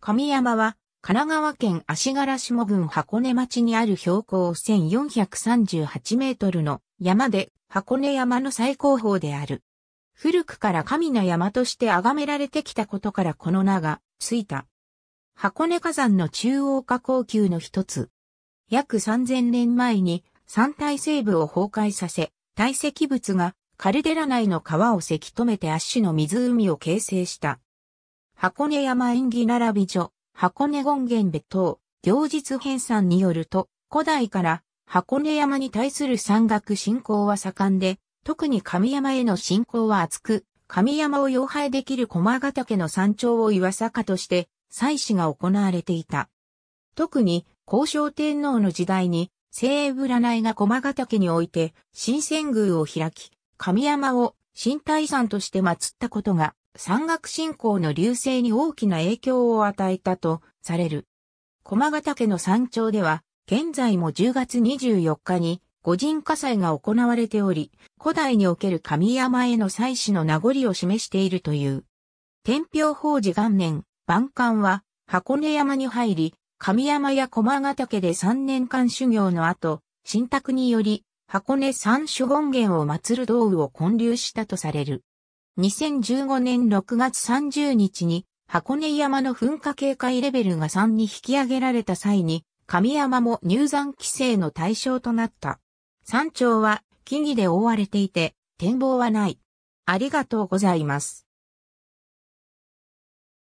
神山は、神奈川県足柄下郡箱根町にある標高1438メートルの山で箱根山の最高峰である。古くから神の山として崇められてきたことからこの名がついた。箱根火山の中央下口級の一つ。約3000年前に山体西部を崩壊させ、堆積物がカルデラ内の川をせき止めてアッシュの湖を形成した。箱根山縁起並び所、箱根権現別等、行日編纂によると、古代から箱根山に対する山岳信仰は盛んで、特に神山への信仰は厚く、神山を要拝できる駒ヶ岳の山頂を岩坂として、祭祀が行われていた。特に、交渉天皇の時代に、聖鋭占いが駒ヶ岳において、新仙宮を開き、神山を新体山として祀ったことが、山岳信仰の流星に大きな影響を与えたとされる。駒ヶ岳の山頂では、現在も10月24日に、五人火災が行われており、古代における神山への祭祀の名残を示しているという。天平法事元年、万官は箱根山に入り、神山や駒ヶ岳で3年間修行の後、新託により箱根三種本源を祀る道具を建立したとされる。2015年6月30日に箱根山の噴火警戒レベルが3に引き上げられた際に、神山も入山規制の対象となった。山頂は木々で覆われていて、展望はない。ありがとうございます。